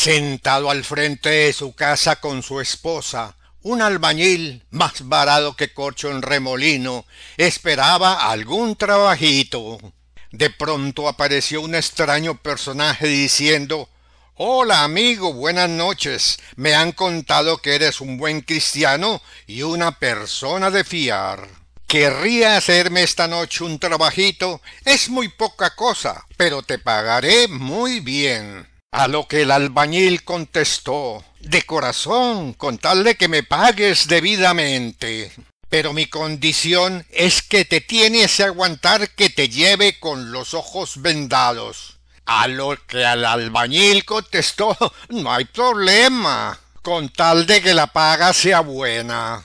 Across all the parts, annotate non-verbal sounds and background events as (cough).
sentado al frente de su casa con su esposa, un albañil más varado que corcho en remolino, esperaba algún trabajito. De pronto apareció un extraño personaje diciendo Hola amigo, buenas noches. Me han contado que eres un buen cristiano y una persona de fiar. Querría hacerme esta noche un trabajito. Es muy poca cosa, pero te pagaré muy bien. A lo que el albañil contestó, de corazón, con tal de que me pagues debidamente. Pero mi condición es que te tienes que aguantar que te lleve con los ojos vendados. A lo que al albañil contestó, (laughs) no hay problema, con tal de que la paga sea buena.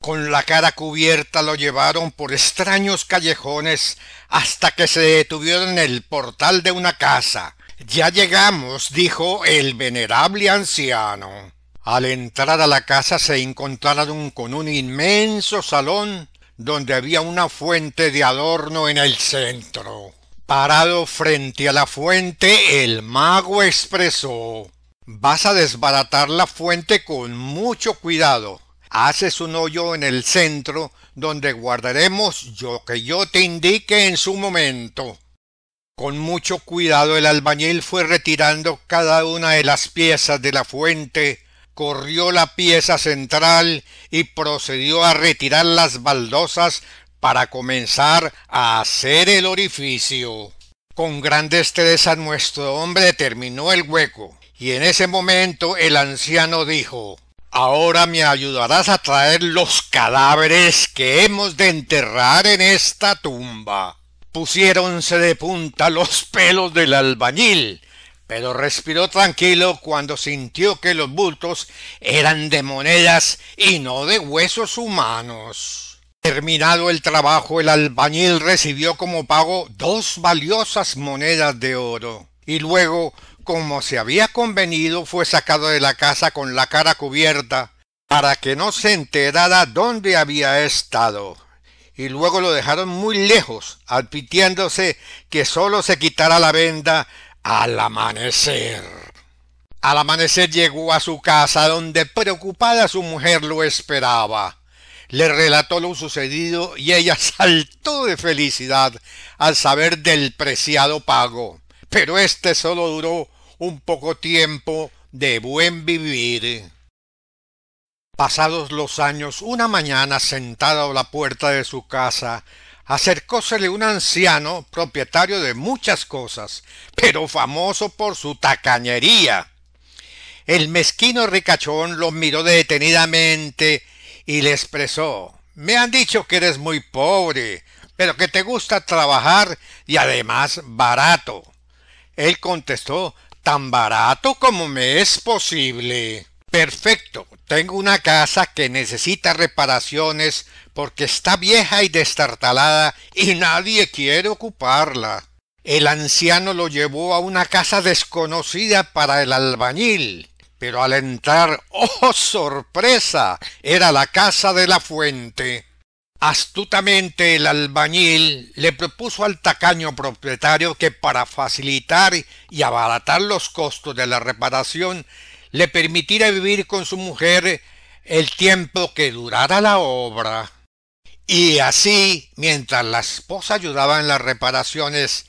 Con la cara cubierta lo llevaron por extraños callejones hasta que se detuvieron en el portal de una casa ya llegamos, dijo el venerable anciano. Al entrar a la casa se encontraron con un inmenso salón donde había una fuente de adorno en el centro. Parado frente a la fuente, el mago expresó Vas a desbaratar la fuente con mucho cuidado. Haces un hoyo en el centro donde guardaremos lo que yo te indique en su momento. Con mucho cuidado el albañil fue retirando cada una de las piezas de la fuente, corrió la pieza central y procedió a retirar las baldosas para comenzar a hacer el orificio. Con gran destreza nuestro hombre terminó el hueco, y en ese momento el anciano dijo Ahora me ayudarás a traer los cadáveres que hemos de enterrar en esta tumba. Pusiéronse de punta los pelos del albañil, pero respiró tranquilo cuando sintió que los bultos eran de monedas y no de huesos humanos. Terminado el trabajo, el albañil recibió como pago dos valiosas monedas de oro, y luego, como se había convenido, fue sacado de la casa con la cara cubierta, para que no se enterara dónde había estado y luego lo dejaron muy lejos, advirtiéndose que sólo se quitara la venda al amanecer. Al amanecer llegó a su casa, donde preocupada su mujer lo esperaba. Le relató lo sucedido y ella (laughs) saltó de felicidad al saber del preciado pago. Pero este solo duró un poco tiempo de buen vivir. Pasados los años, una mañana sentado a la puerta de su casa, acercósele un anciano propietario de muchas cosas, pero famoso por su tacañería. El mezquino ricachón lo miró detenidamente y le expresó Me han dicho que eres muy pobre, pero que te gusta trabajar y además barato. Él contestó Tan barato como me es posible. Perfecto, tengo una casa que necesita reparaciones porque está vieja y destartalada y nadie quiere ocuparla. El anciano lo llevó a una casa desconocida para el albañil, pero al entrar, ¡oh sorpresa! era la casa de la fuente. Astutamente el albañil le propuso al tacaño propietario que para facilitar y abaratar los costos de la reparación le permitiera vivir con su mujer el tiempo que durara la obra. Y así, mientras la esposa ayudaba en las reparaciones,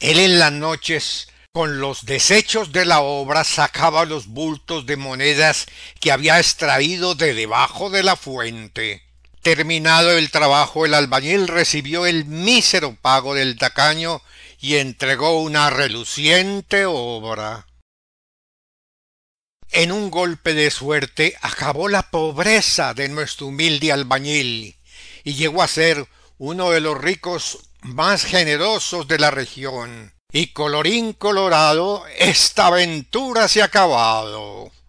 él en las noches, con los desechos de la obra, sacaba los bultos de monedas que había extraído de debajo de la fuente. Terminado el trabajo, el albañil recibió el mísero pago del tacaño y entregó una reluciente obra en un golpe de suerte acabó la pobreza de nuestro humilde albañil y llegó a ser uno de los ricos más generosos de la región. Y colorín colorado, esta aventura se ha acabado.